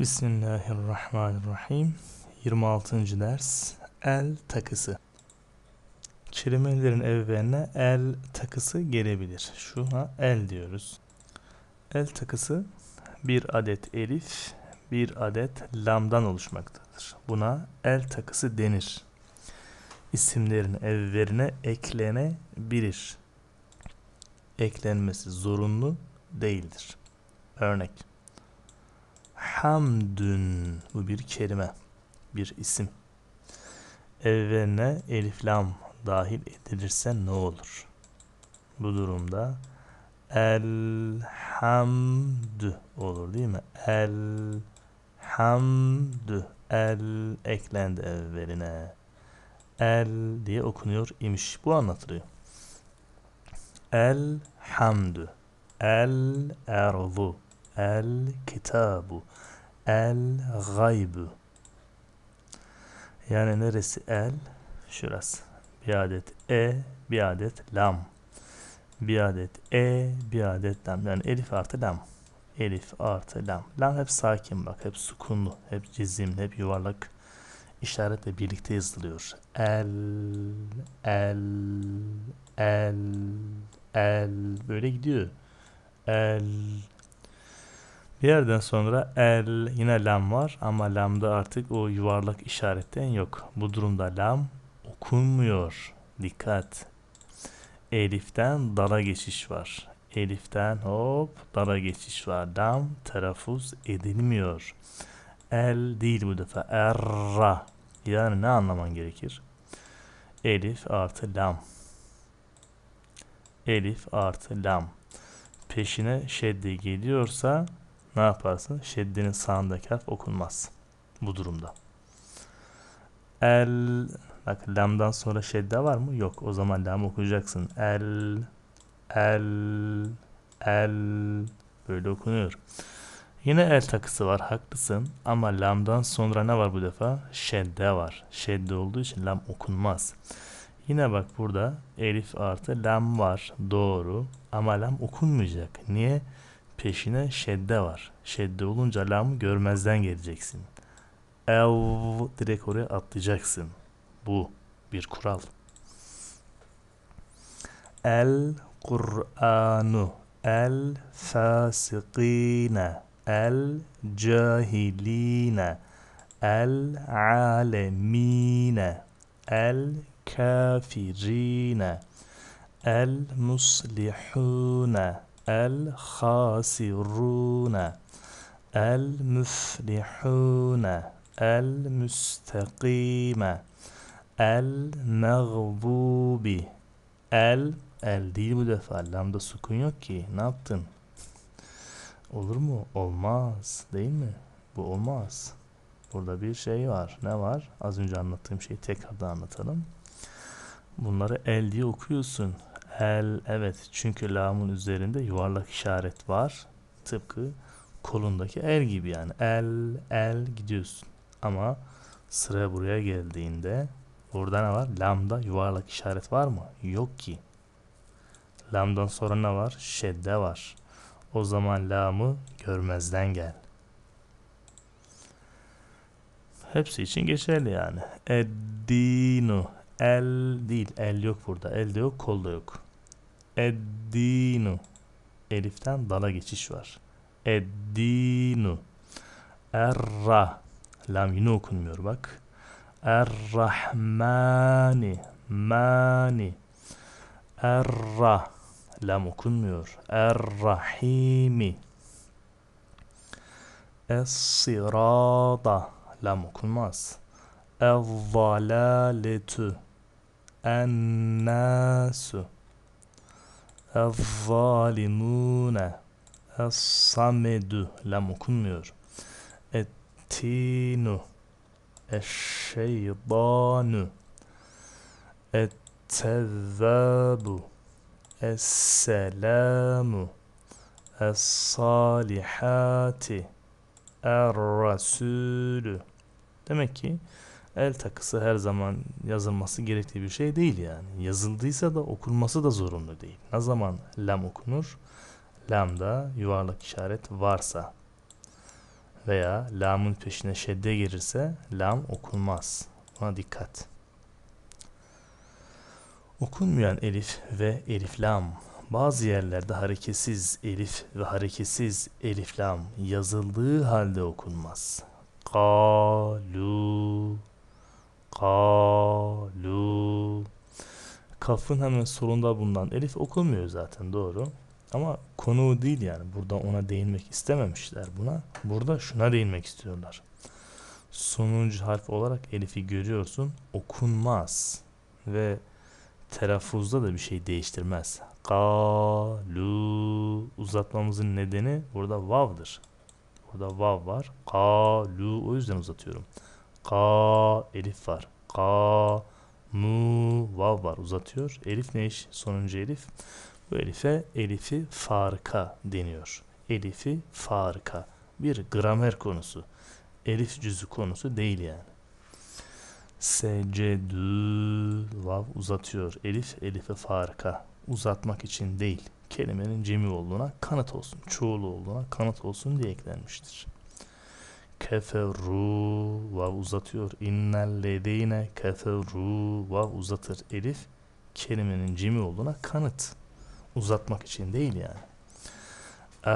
Bismillahirrahmanirrahim. 26. ders el takısı. Kelimelerin evveline el takısı gelebilir. Şuna el diyoruz. El takısı bir adet elif, bir adet lamdan oluşmaktadır. Buna el takısı denir. İsimlerin evverine eklenebilir. Eklenmesi zorunlu değildir. Örnek Hamdun bu bir kelime bir isim evveline elif lam dahil edilirse ne olur bu durumda elhamdü olur değil mi elhamdü el eklendi evveline el diye okunuyor imiş bu anlatılıyor el hamdü el erzu El kitabu. El gaybu. Yani neresi el? Şurası. Bir adet e, bir adet lam. Bir adet e, bir adet lam. Yani elif artı lam. Elif artı lam. Lam hep sakin bak. Hep sukunlu. Hep cizimli. Hep yuvarlak işaretle birlikte yazılıyor. El, el, el, el. Böyle gidiyor. El, bir yerden sonra el yine lam var ama lamda artık o yuvarlak işaretten yok. Bu durumda lam okunmuyor. Dikkat. Eliften dala geçiş var. Eliften hop dala geçiş var. Lam telaffuz edilmiyor. El değil bu defa. Erra. Yani ne anlaman gerekir? Elif artı lam. Elif artı lam. Peşine şedde geliyorsa ne yaparsın? Şeddinin sağındaki harf okunmaz bu durumda. El bak lamdan sonra şedde var mı? Yok. O zaman lam okuyacaksın. El el el böyle okunuyor. Yine el takısı var haklısın ama lamdan sonra ne var bu defa? Şedde var. Şedde olduğu için lam okunmaz. Yine bak burada elif artı lam var doğru ama lam okunmayacak. Niye? Peşine şedde var. Şedde olunca lam görmezden geleceksin. Ev direkt oraya atlayacaksın. Bu bir kural. El Kur'anu El fasikine El cahiline El alemine El kafirine El muslihune el hasiruna el müflihuna el müstakime el mağdubi el el değil bu defa lamda sukun yok ki ne yaptın olur mu olmaz değil mi bu olmaz burada bir şey var ne var az önce anlattığım şeyi tekrardan anlatalım bunları el diye okuyorsun El evet çünkü lamın üzerinde yuvarlak işaret var. Tıpkı kolundaki el gibi yani. El el gidiyorsun. Ama sıra buraya geldiğinde burada ne var? Lamda yuvarlak işaret var mı? Yok ki. Lamdan sonra ne var? Şedde var. O zaman lamı görmezden gel. Hepsi için geçerli yani. Eddinu. El değil. El yok burada. El de yok. Kol da yok. Eddinu. Elif'ten dala geçiş var. Eddinu. Erra. Lam yine okunmuyor bak. Errahmani. Mani. Erra. Lam okunmuyor. Errahimi. Es-sirada. Lam okunmaz. El-zalaletü. En-nasu. الظالمون الصمد lam okunmuyor ettinu eşşeydanu ettezzabu esselamu es er-rasulü demek ki el takısı her zaman yazılması gerektiği bir şey değil yani. Yazıldıysa da okunması da zorunlu değil. Ne zaman lam okunur? Lamda yuvarlak işaret varsa veya lamın peşine şedde gelirse lam okunmaz. Buna dikkat. Okunmayan elif ve elif lam. Bazı yerlerde hareketsiz elif ve hareketsiz elif lam yazıldığı halde okunmaz. Kalu Kalu. Kafın hemen sonunda bundan. elif okunmuyor zaten doğru. Ama konu değil yani. Burada ona değinmek istememişler buna. Burada şuna değinmek istiyorlar. Sonuncu harf olarak elifi görüyorsun. Okunmaz. Ve telaffuzda da bir şey değiştirmez. Kalu uzatmamızın nedeni burada vav'dır. Burada vav var. Kalu o yüzden uzatıyorum. Ka elif var. Ka mu vav var uzatıyor. Elif ne iş? Sonuncu elif. Bu elife elifi farka deniyor. Elifi farka. Bir gramer konusu. Elif cüzü konusu değil yani. Secdü vav uzatıyor. Elif Elifi farka. Uzatmak için değil. Kelimenin cemi olduğuna kanıt olsun. Çoğulu olduğuna kanıt olsun diye eklenmiştir keferu ve uzatıyor. İnnellezine keferu ve uzatır. Elif kelimenin cimi olduğuna kanıt. Uzatmak için değil yani.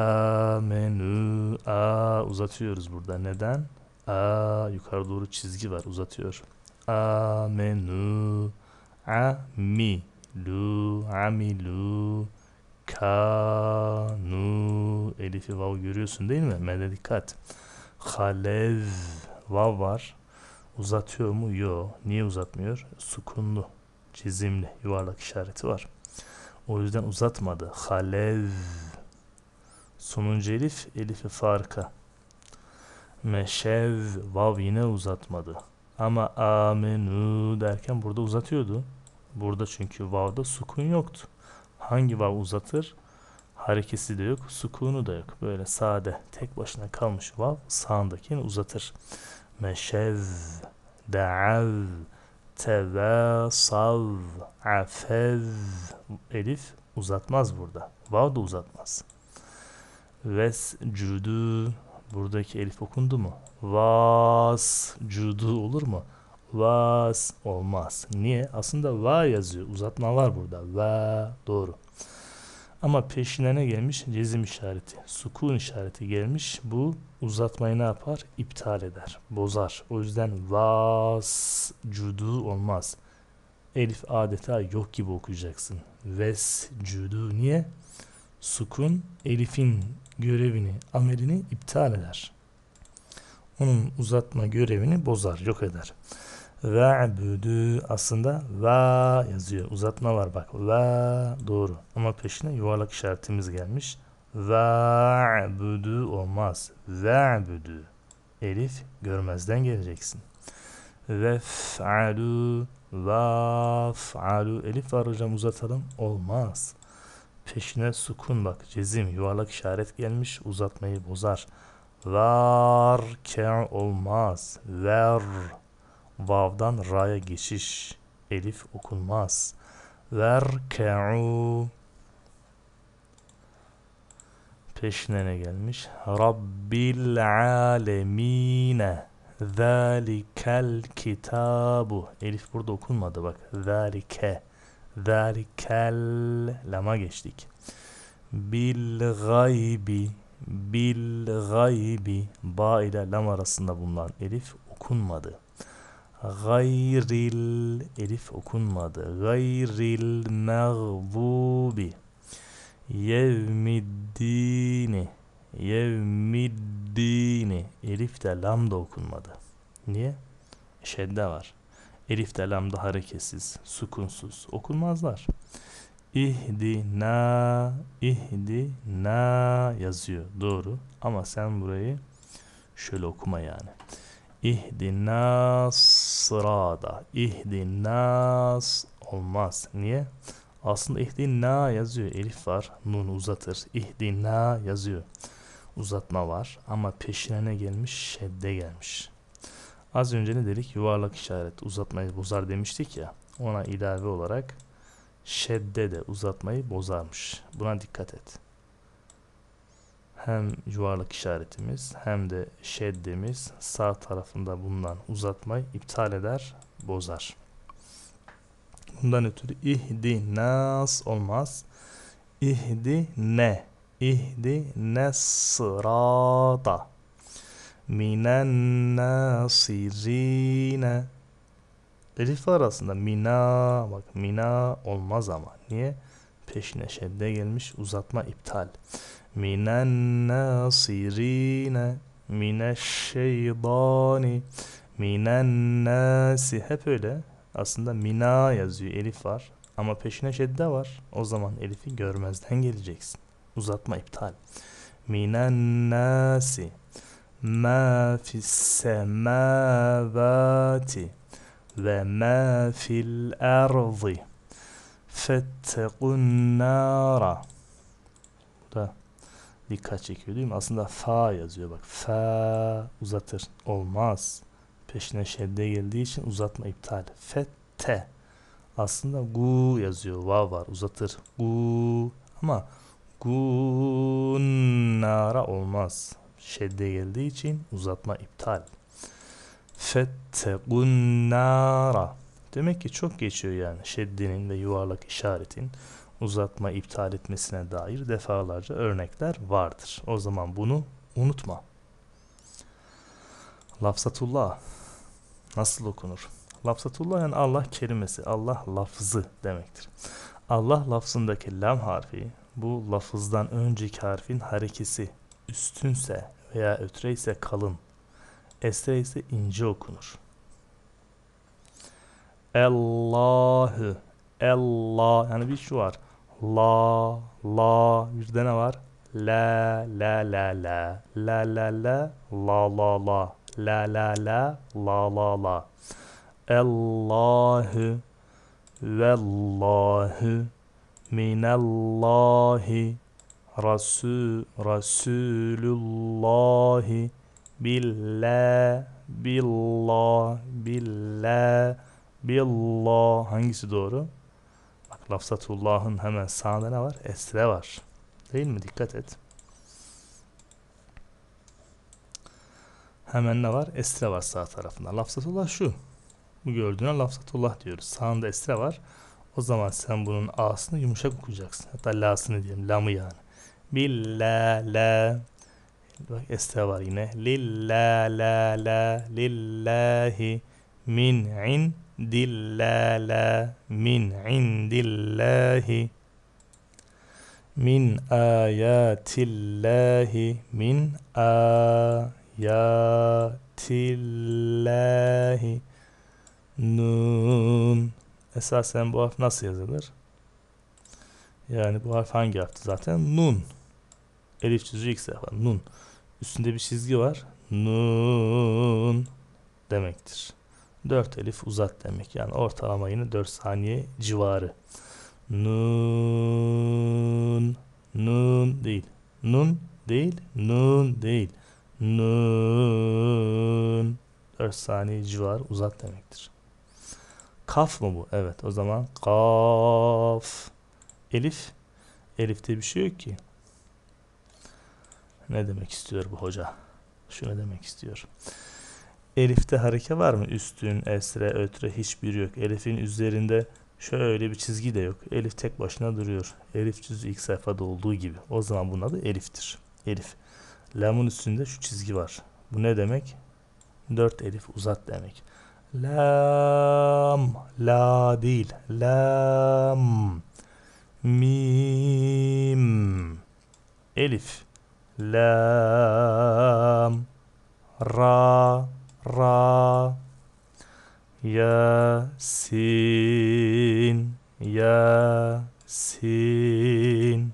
Amenü a uzatıyoruz burada. Neden? A yukarı doğru çizgi var uzatıyor. A Amenü amilu amilu kanu elifi vav görüyorsun değil mi? Mede dikkat halez vav var. Uzatıyor mu? Yo. Niye uzatmıyor? Sukunlu, çizimli, yuvarlak işareti var. O yüzden uzatmadı. Halez. Sonuncu elif, elifi farka. Meşev, vav yine uzatmadı. Ama amenu derken burada uzatıyordu. Burada çünkü vavda sukun yoktu. Hangi vav uzatır? harekesi de yok, sukunu da yok. Böyle sade, tek başına kalmış vav sağındakini uzatır. Meşez, deav, tevasav, afev. Elif uzatmaz burada. Vav da uzatmaz. Vescudu. Buradaki elif okundu mu? Vas cudu olur mu? Vas olmaz. Niye? Aslında va yazıyor. Uzatma var burada. Va doğru. Ama peşine ne gelmiş? Cezim işareti, sukun işareti gelmiş. Bu uzatmayı ne yapar? İptal eder, bozar. O yüzden vas cudu olmaz. Elif adeta yok gibi okuyacaksın. Ves cudu niye? Sukun elifin görevini, amelini iptal eder. Onun uzatma görevini bozar, yok eder. Ve büdü aslında ve yazıyor. Uzatma var bak. Ve doğru. Ama peşine yuvarlak işaretimiz gelmiş. ve büdü olmaz. ve büdü Elif görmezden geleceksin. ve falu ve falu elif var hocam uzatalım. Olmaz. Peşine sukun bak. Cezim yuvarlak işaret gelmiş. Uzatmayı bozar. Varke olmaz. Ver Vav'dan Ra'ya geçiş. Elif okunmaz. Verke'u Peşine ne gelmiş? Rabbil alemine Zalikel kitabu Elif burada okunmadı bak. Zalike Zalikel Lama geçtik. Bil gaybi Bil gaybi Ba ile lam arasında bulunan elif okunmadı gayril elif okunmadı. Gayril mağdubi yevmiddini yevmiddini elif de lam da okunmadı. Niye? Şedde var. Elif de lam da hareketsiz, sukunsuz okunmazlar. İhdina, ihdina yazıyor. Doğru. Ama sen burayı şöyle okuma yani. İhdinas sırada ihdinas olmaz. Niye? Aslında ihdina yazıyor. Elif var. Nun uzatır. İhdina yazıyor. Uzatma var. Ama peşine ne gelmiş? Şedde gelmiş. Az önce ne dedik? Yuvarlak işaret uzatmayı bozar demiştik ya. Ona ilave olarak şedde de uzatmayı bozarmış. Buna dikkat et hem yuvarlak işaretimiz hem de şeddemiz sağ tarafında bulunan uzatmayı iptal eder, bozar. Bundan ötürü ihdi nas olmaz. İhdi ne? İhdi ne sırata? Minen nasirine. Elif arasında mina bak mina olmaz ama niye? Peşine şedde gelmiş uzatma iptal minen nasirine mineşşeydani minen nasi hep öyle aslında mina yazıyor elif var ama peşine şedde var o zaman elifi görmezden geleceksin uzatma iptal minen nasi ma fis semavati ve ma fil ardı fettekun nara Dikkat çekiyor değil mi? Aslında fa yazıyor bak. Fa uzatır. Olmaz. Peşine şedde geldiği için uzatma iptal. Fette. Aslında gu yazıyor. Va var. Uzatır. Gu. Ama gunnara olmaz. Şedde geldiği için uzatma iptal. Fettegunnara. Demek ki çok geçiyor yani şeddinin ve yuvarlak işaretin uzatma iptal etmesine dair defalarca örnekler vardır. O zaman bunu unutma. Lafzatullah nasıl okunur? Lafzatullah yani Allah kelimesi, Allah lafzı demektir. Allah lafzındaki lam harfi bu lafızdan önceki harfin harekesi üstünse veya ötre ise kalın, esre ise ince okunur. Allah'ı, Allah yani bir şu var. La, la. Yüzde ne var? La, la, la, la. La, la, la. La, la, la. La, la, la. La, la, la. Allahü. Vellahü. Minallahi. Rasul, Rasulullahi. Billah, billah, billah, billah. Hangisi doğru? Lafzatullah'ın hemen sağında ne var? Esre var. Değil mi? Dikkat et. Hemen ne var? Esre var sağ tarafında. Lafzatullah şu. Bu gördüğüne lafzatullah diyoruz. Sağında esre var. O zaman sen bunun a'sını yumuşak okuyacaksın. Hatta la'sını diyelim. Lamı yani. Billa la. Bak esre var yine. Lilla la la lillahi min in dillala min indillahi min ayatillahi min ayatillahi nun esasen bu harf nasıl yazılır? Yani bu harf hangi harfti zaten? Nun. Elif cüzü ilk sefer. Nun. Üstünde bir çizgi var. Nun demektir. 4 elif uzat demek. Yani ortalama yine 4 saniye civarı. Nun, nun değil. Nun değil, nun değil. Nun. 4 saniye civarı uzat demektir. Kaf mı bu? Evet. O zaman kaf. Elif. Elifte bir şey yok ki. Ne demek istiyor bu hoca? Şunu demek istiyor. Elif'te hareke var mı? Üstün, esre, ötre hiçbir yok. Elif'in üzerinde şöyle bir çizgi de yok. Elif tek başına duruyor. Elif cüzü ilk sayfada olduğu gibi. O zaman bunun adı Elif'tir. Elif. Lam'ın üstünde şu çizgi var. Bu ne demek? Dört elif uzat demek. Lam, la değil. Lam, mim. Elif, lam, ra, Ra Yasin Yasin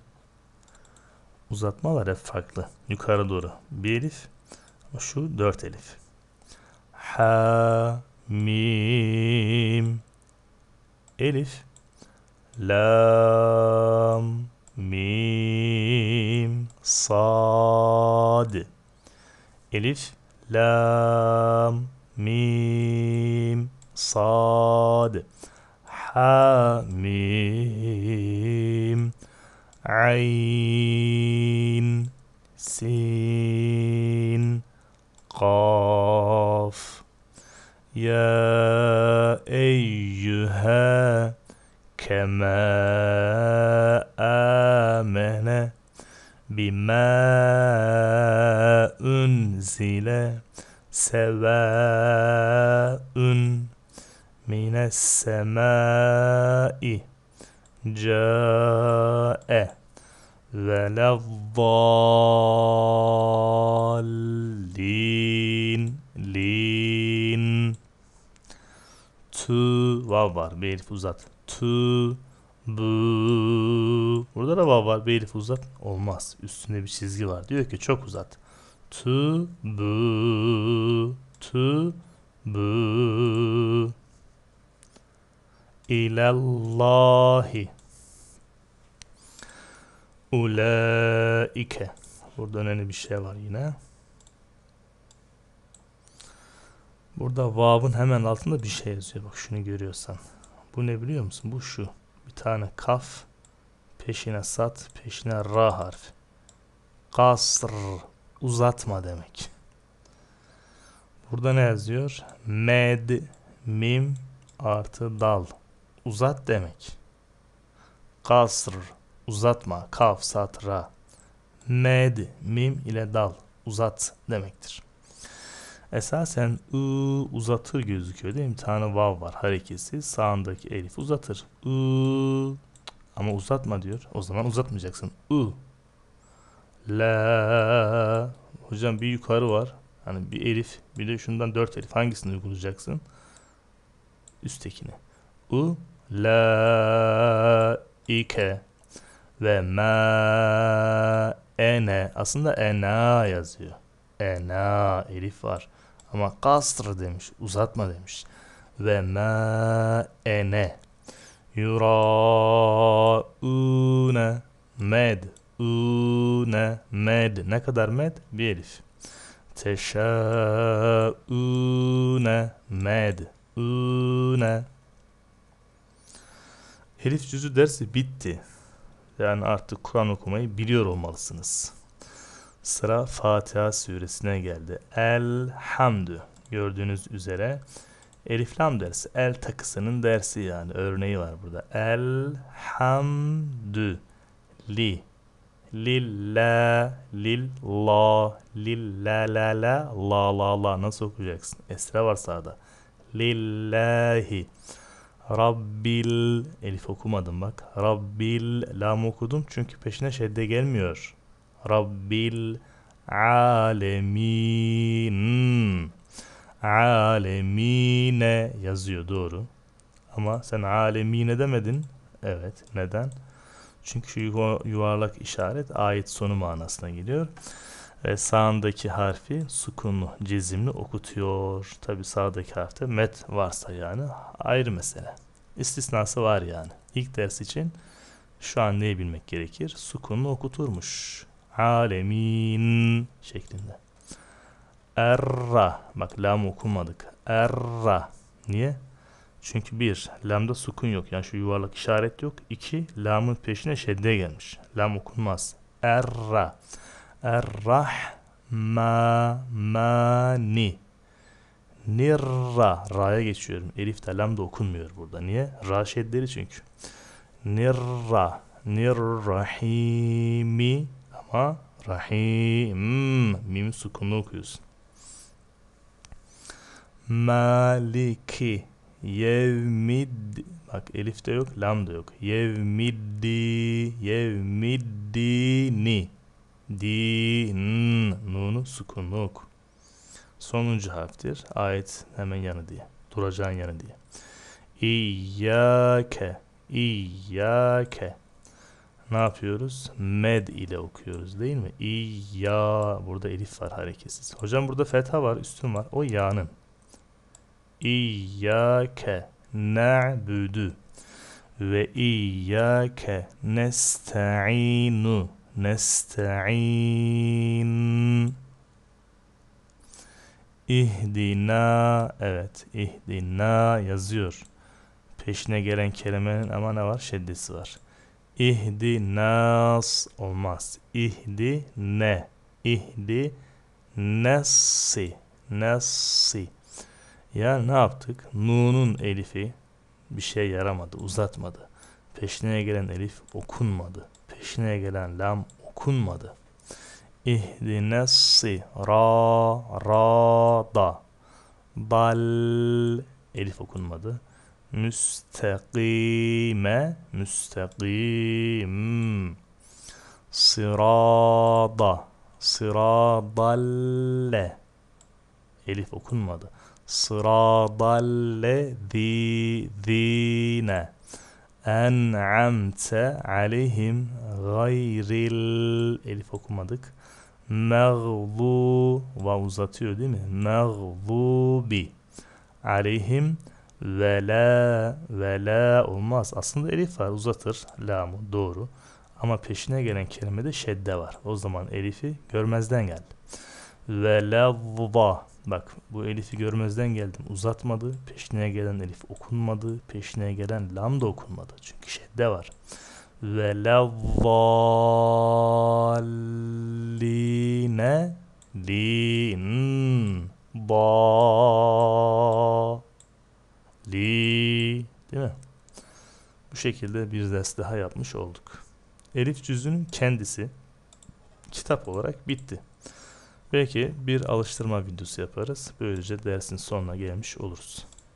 Uzatmalar hep farklı. Yukarı doğru bir elif. Şu dört elif. Ha Mim Elif Lam Mim Sad Elif لام ميم صاد حميم عين سين قاف يا أيها كما آمنت bima unzile sevaun mines semai cae ve lezzallin lin tu vav var bir uzat tu bu. Burada da var. Bir elif uzat. Olmaz. Üstünde bir çizgi var. Diyor ki çok uzat. Tu bu. Tu bu. İlallahi. Ulaike. Burada önemli bir şey var yine. Burada vav'ın hemen altında bir şey yazıyor. Bak şunu görüyorsan. Bu ne biliyor musun? Bu şu tane kaf peşine sat peşine ra harfi kasr uzatma demek burada ne yazıyor med mim artı dal uzat demek kasr uzatma kaf sat ra. med mim ile dal uzat demektir Esasen ı uzatır gözüküyor değil mi? tane vav var hareketsiz Sağındaki elif uzatır. I ama uzatma diyor. O zaman uzatmayacaksın. I la hocam bir yukarı var. Hani bir elif bir de şundan dört elif. Hangisini uygulayacaksın? Üsttekini. U la ike ve ma ene aslında ena yazıyor. Ena elif var. Ama kastır demiş, uzatma demiş. Ve ma ene yuraune med une med ne kadar med? Bir elif. Teşaune med une Elif cüzü dersi bitti. Yani artık Kur'an okumayı biliyor olmalısınız. Sıra Fatiha suresine geldi. Elhamdü. Gördüğünüz üzere Eliflam dersi. El takısının dersi yani. Örneği var burada. Elhamdü. Li. Lilla. Lil. Lilla. La. La. La. La. La. Nasıl okuyacaksın? Esra var sağda. Lillahi. Rabbil. Elif okumadım bak. Rabbil. Lam okudum çünkü peşine şedde gelmiyor. Rabbil alemin. Alemine yazıyor doğru. Ama sen alemine demedin. Evet. Neden? Çünkü şu yuvarlak işaret ayet sonu manasına geliyor. Ve sağındaki harfi sukunlu, cezimli okutuyor. Tabi sağdaki harfte met varsa yani ayrı mesele. İstisnası var yani. İlk ders için şu an neyi bilmek gerekir? Sukunlu okuturmuş alemin şeklinde. Erra. Bak lam okumadık. Erra. Niye? Çünkü bir, lamda sukun yok. Yani şu yuvarlak işaret yok. İki, lamın peşine şedde gelmiş. Lam okunmaz. Erra. Errah. Ma. Ma. Ni. Nirra. Ra'ya geçiyorum. Elif de lam da okunmuyor burada. Niye? Ra şeddeli çünkü. Nirra. Nirrahimi. Ama rahim mim sukunu okuyorsun. Maliki yevmid bak elif de yok lam da yok yevmiddi yevmiddini din nunu sukunlu oku sonuncu harftir ayet hemen yanı diye duracağın yanı diye İyyâke İyyâke ne yapıyoruz? Med ile okuyoruz değil mi? İ, ya. Burada elif var hareketsiz. Hocam burada fetha var, üstün var. O ya'nın. İyyâke na'budu ve iyyâke nesta'inu nesta'in ihdina evet ihdina yazıyor. Peşine gelen kelimenin ama ne var? Şeddesi var. İhdi İhdinas olmaz. İhdi ne? İhdi nesi? Nesi? Ya ne yaptık? Nun'un elifi bir şey yaramadı, uzatmadı. Peşine gelen elif okunmadı. Peşine gelen lam okunmadı. İhdi nesi? ra ra da Bal elif okunmadı müstakime müstakim sırada sıradalle elif okunmadı sıradalle di dine en'amte aleyhim gayril elif okumadık mağlu ve uzatıyor değil mi bi, aleyhim ve la ve la olmaz. Aslında elif var uzatır lamu doğru. Ama peşine gelen kelimede şedde var. O zaman elifi görmezden gel. Ve lavva. Bak bu elifi görmezden geldim. Uzatmadı. Peşine gelen elif okunmadı. Peşine gelen lam da okunmadı. Çünkü şedde var. Ve lavvaline lin ba li değil mi? Bu şekilde bir ders daha yapmış olduk. Elif cüzünün kendisi kitap olarak bitti. Belki bir alıştırma videosu yaparız. Böylece dersin sonuna gelmiş oluruz.